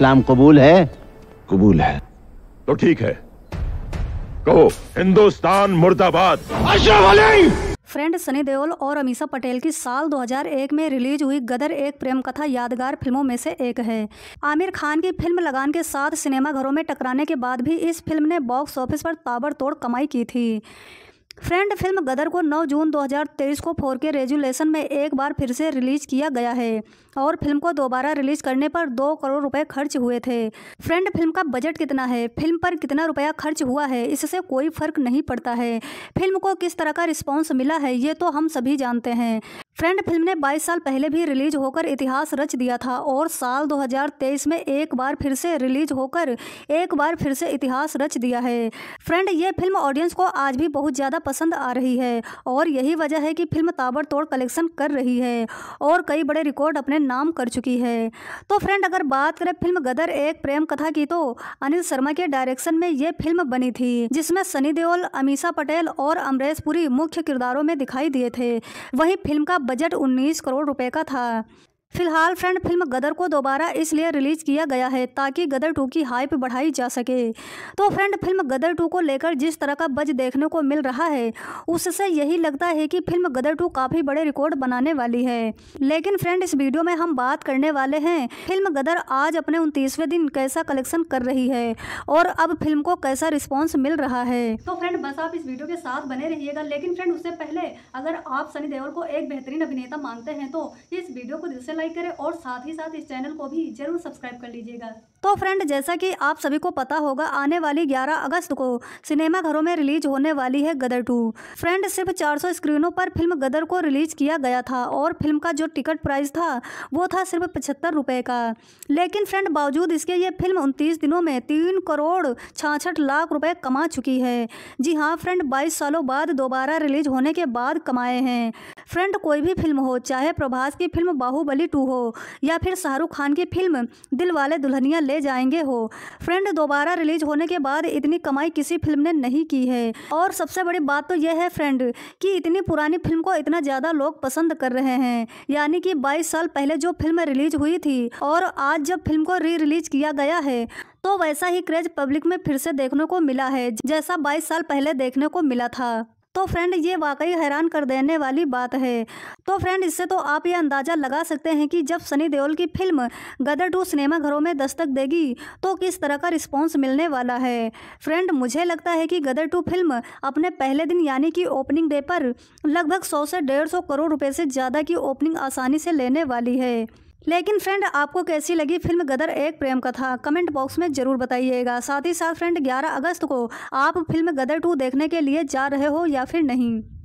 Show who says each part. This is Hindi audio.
Speaker 1: इस्लाम कबूल है कबूल है तो ठीक है कहो हिंदुस्तान मुर्दाबाद फ्रेंड सनी देओल और अमीषा पटेल की साल 2001 में रिलीज हुई गदर एक प्रेम कथा यादगार फिल्मों में से एक है आमिर खान की फिल्म लगान के साथ सिनेमाघरों में टकराने के बाद भी इस फिल्म ने बॉक्स ऑफिस पर ताबड़तोड़ कमाई की थी फ्रेंड फिल्म गदर को 9 जून 2023 को फोर के रेजुलेशन में एक बार फिर से रिलीज किया गया है और फिल्म को दोबारा रिलीज करने पर दो करोड़ रुपए खर्च हुए थे फ्रेंड फिल्म का बजट कितना है फिल्म पर कितना रुपया खर्च हुआ है इससे कोई फर्क नहीं पड़ता है फिल्म को किस तरह का रिस्पॉन्स मिला है ये तो हम सभी जानते हैं फ्रेंड फिल्म ने 22 साल पहले भी रिलीज होकर इतिहास रच दिया था और साल 2023 में एक बार फिर से रिलीज होकर एक बार फिर से इतिहास रच दिया है फ्रेंड ये फिल्म ऑडियंस को आज भी बहुत ज़्यादा पसंद आ रही है और यही वजह है कि फिल्म ताबड़तोड़ कलेक्शन कर रही है और कई बड़े रिकॉर्ड अपने नाम कर चुकी है तो फ्रेंड अगर बात करें फिल्म गदर एक प्रेम कथा की तो अनिल शर्मा के डायरेक्शन में ये फिल्म बनी थी जिसमें सनी देओल अमीषा पटेल और अमरेश पुरी मुख्य किरदारों में दिखाई दिए थे वही फिल्म का बजट उन्नीस करोड़ रुपए का था फिलहाल फ्रेंड फिल्म गदर को दोबारा इसलिए रिलीज़ किया गया है ताकि गदर टू की हाइप बढ़ाई जा सके तो फ्रेंड फिल्म गदर टू को लेकर जिस तरह का बज देखने को मिल रहा है उससे यही लगता है कि फिल्म गदर टू काफ़ी बड़े रिकॉर्ड बनाने वाली है लेकिन फ्रेंड इस वीडियो में हम बात करने वाले हैं फिल्म गदर आज अपने उनतीसवें दिन कैसा कलेक्शन कर रही है और अब फिल्म को कैसा रिस्पॉन्स मिल रहा है तो फ्रेंड बस आप इस वीडियो के साथ बने रहिएगा लेकिन फ्रेंड उससे पहले अगर आप सनी देवल को एक बेहतरीन अभिनेता मानते हैं तो इस वीडियो को दिल लाइक करें और साथ ही साथ इस चैनल को भी जरूर सब्सक्राइब कर लीजिएगा तो फ्रेंड जैसा कि आप सभी को पता होगा आने वाली 11 अगस्त को सिनेमा घरों में रिलीज होने वाली है गदर टू फ्रेंड सिर्फ 400 स्क्रीनों पर फिल्म गदर को रिलीज किया गया था और फिल्म का जो टिकट प्राइस था वो था सिर्फ पचहत्तर रुपये का लेकिन फ्रेंड बावजूद इसके ये फिल्म उनतीस दिनों में तीन करोड़ छाछठ लाख रुपये कमा चुकी है जी हाँ फ्रेंड बाईस सालों बाद दोबारा रिलीज होने के बाद कमाए हैं फ्रेंड कोई भी फिल्म हो चाहे प्रभास की फिल्म बाहुबली टू हो या फिर शाहरुख खान की फिल्म दिल वाले दुल्हनिया ले जाएंगे हो फ्रेंड दोबारा रिलीज होने के बाद इतनी कमाई किसी फिल्म ने नहीं की है और सबसे बड़ी बात तो यह है फ्रेंड कि इतनी पुरानी फिल्म को इतना ज़्यादा लोग पसंद कर रहे हैं यानी कि 22 साल पहले जो फिल्म रिलीज हुई थी और आज जब फिल्म को री रिलीज किया गया है तो वैसा ही क्रेज पब्लिक में फिर से देखने को मिला है जैसा 22 साल पहले देखने को मिला था तो फ्रेंड ये वाकई हैरान कर देने वाली बात है तो फ्रेंड इससे तो आप ये अंदाज़ा लगा सकते हैं कि जब सनी देओल की फिल्म गदर टू सिनेमाघरों में दस्तक देगी तो किस तरह का रिस्पॉन्स मिलने वाला है फ्रेंड मुझे लगता है कि गदर टू फिल्म अपने पहले दिन यानी कि ओपनिंग डे पर लगभग सौ से डेढ़ सौ करोड़ रुपये से ज़्यादा की ओपनिंग आसानी से लेने वाली है लेकिन फ्रेंड आपको कैसी लगी फिल्म गदर एक प्रेम कथा कमेंट बॉक्स में ज़रूर बताइएगा साथ ही साथ फ्रेंड 11 अगस्त को आप फिल्म गदर टू देखने के लिए जा रहे हो या फिर नहीं